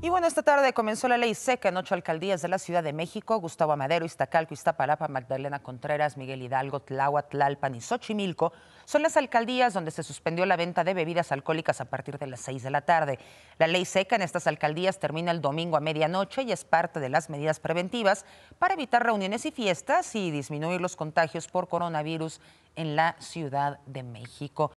Y bueno, esta tarde comenzó la ley seca en ocho alcaldías de la Ciudad de México, Gustavo Amadero, Iztacalco, Iztapalapa, Magdalena Contreras, Miguel Hidalgo, Tláhuac, Tlalpan y Xochimilco. Son las alcaldías donde se suspendió la venta de bebidas alcohólicas a partir de las seis de la tarde. La ley seca en estas alcaldías termina el domingo a medianoche y es parte de las medidas preventivas para evitar reuniones y fiestas y disminuir los contagios por coronavirus en la Ciudad de México.